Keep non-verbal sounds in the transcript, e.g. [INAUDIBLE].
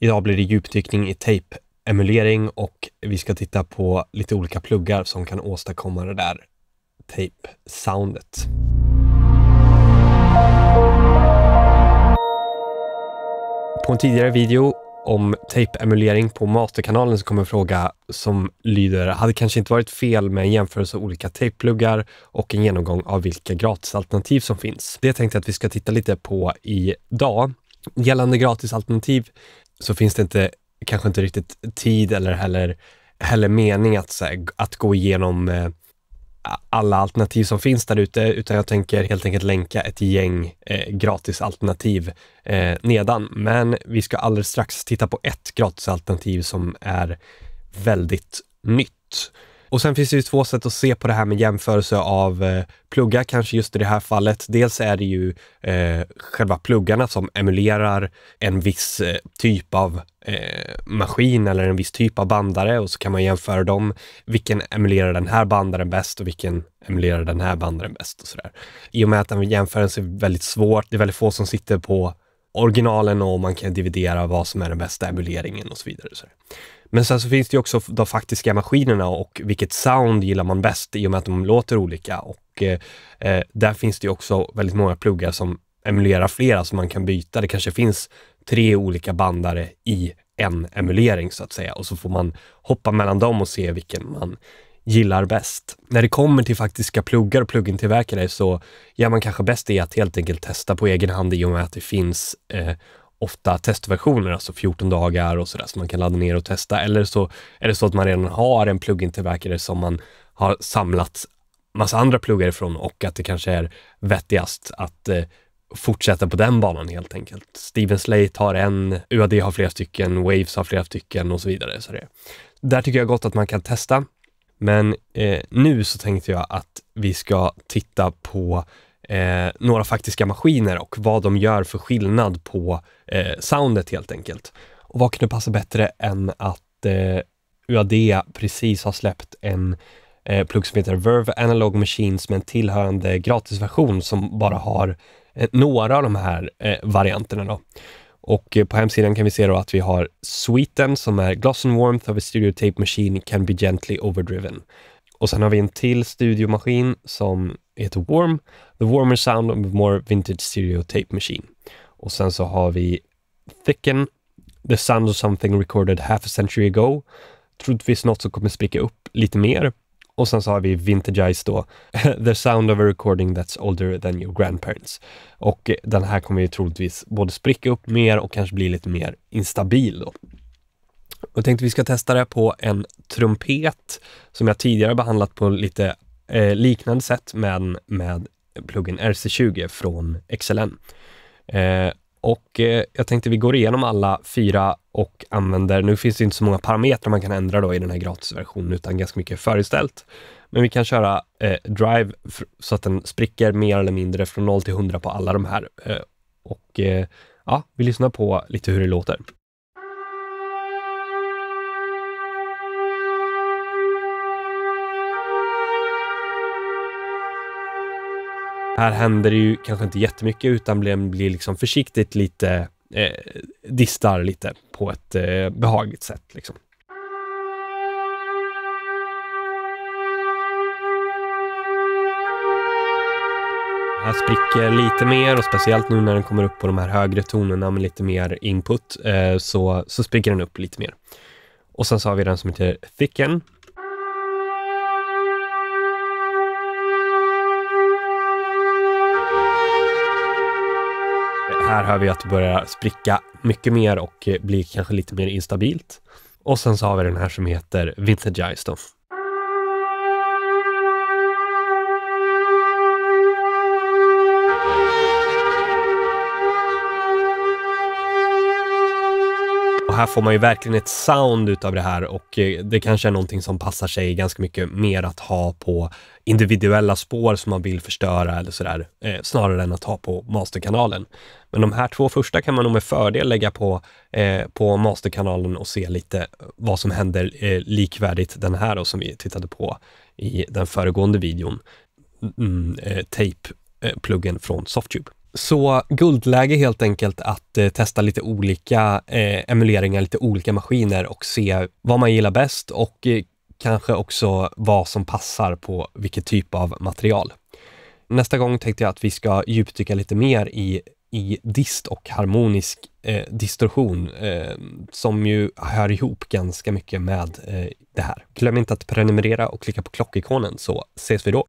Idag blir det djupdykning i tape-emulering och vi ska titta på lite olika pluggar som kan åstadkomma det där tape-soundet. På en tidigare video om tape-emulering på masterkanalen så kom en fråga som lyder, hade kanske inte varit fel med en jämförelse av olika tapepluggar och en genomgång av vilka gratisalternativ som finns. Det tänkte jag att vi ska titta lite på idag. Gällande gratisalternativ så finns det inte, kanske inte riktigt tid eller heller, heller mening att, här, att gå igenom eh, alla alternativ som finns där ute, utan jag tänker helt enkelt länka ett gäng eh, gratisalternativ eh, nedan. Men vi ska alldeles strax titta på ett gratisalternativ som är väldigt nytt. Och sen finns det ju två sätt att se på det här med jämförelse av eh, pluggar, kanske just i det här fallet. Dels är det ju eh, själva pluggarna som emulerar en viss eh, typ av eh, maskin eller en viss typ av bandare och så kan man jämföra dem. Vilken emulerar den här bandaren bäst och vilken emulerar den här bandaren bäst och sådär. I och med att den jämförelsen är väldigt svår, det är väldigt få som sitter på originalen och man kan dividera vad som är den bästa emuleringen och så vidare. Men sen så finns det ju också de faktiska maskinerna och vilket sound gillar man bäst i och med att de låter olika och eh, eh där finns det ju också väldigt många pluggar som emulerar flera som man kan byta. Det kanske finns tre olika bandare i en emulering så att säga och så får man hoppa mellan dem och se vilken man gillar bäst. När det kommer till faktiska pluggar och plugintillverkare så gör man kanske bäst i att helt enkelt testa på egen hand i och med att det finns eh, ofta testversioner, alltså 14 dagar och sådär, som man kan ladda ner och testa. Eller så är det så att man redan har en plugintillverkare som man har samlat massa andra pluggar ifrån och att det kanske är vettigast att eh, fortsätta på den banan helt enkelt. Steven Slate har en, UAD har flera stycken, Waves har flera stycken och så vidare. Så det, där tycker jag gott att man kan testa. Men eh, nu så tänkte jag att vi ska titta på eh, några faktiska maskiner och vad de gör för skillnad på eh, soundet helt enkelt. Och vad kunde passa bättre än att eh, UAD precis har släppt en eh, plugg som heter Verve Analog Machines med en tillhörande gratisversion som bara har eh, några av de här eh, varianterna. Då. Och eh, på hemsidan kan vi se då att vi har Sweeten som är Gloss and Warmth of a Studio Tape Machine Can Be Gently Overdriven. Och sen har vi en till studiomaskin som heter Warm, The Warmer Sound of a More Vintage Studio Tape Machine. Och sen så har vi Thicken, The Sound of Something Recorded Half a Century Ago. Troligtvis något som kommer spricka upp lite mer och sen så har vi Vintage då, [LAUGHS] The Sound of a Recording That's Older Than Your Grandparents. Och eh, den här kommer ju troligtvis både spricka upp mer och kanske bli lite mer instabil då. Jag tänkte vi ska testa det på en trumpet som jag tidigare behandlat på lite eh, liknande sätt, men med pluggen RC20 från XLN. Eh, och eh, jag tänkte vi går igenom alla fyra och använder, nu finns det inte så många parametrar man kan ändra då i den här gratisversionen, utan ganska mycket föreställt. Men vi kan köra eh, Drive så att den spricker mer eller mindre från 0 till 100 på alla de här. Eh, och eh, ja, vi lyssnar på lite hur det låter. Här händer det ju kanske inte jättemycket utan blir, blir liksom försiktigt lite eh, distar lite på ett eh, behagligt sätt. Liksom. Här spricker lite mer och speciellt nu när den kommer upp på de här högre tonerna med lite mer input eh, så, så spricker den upp lite mer. Och sen så har vi den som heter Thicken hör vi att det börjar spricka mycket mer och eh, blir kanske lite mer instabilt. Och sen så har vi den här som heter Vintagize då. här får man ju verkligen ett sound utav det här och eh, det kanske är någonting som passar sig ganska mycket mer att ha på individuella spår som man vill förstöra eller sådär, eh, snarare än att ha på masterkanalen. Men de här två första kan man nog med fördel lägga på, eh, på masterkanalen och se lite vad som händer eh, likvärdigt den här då, som vi tittade på i den föregående videon, mm, eh, tape-pluggen eh, från Softube. Så guldläge helt enkelt att eh, testa lite olika eh, emuleringar, lite olika maskiner och se vad man gillar bäst och eh, kanske också vad som passar på vilket typ av material. Nästa gång tänkte jag att vi ska djupdyka lite mer i, i dist och harmonisk eh, distorsion eh, som ju hör ihop ganska mycket med eh, det här. Glöm inte att prenumerera och klicka på klockikonen så ses vi då.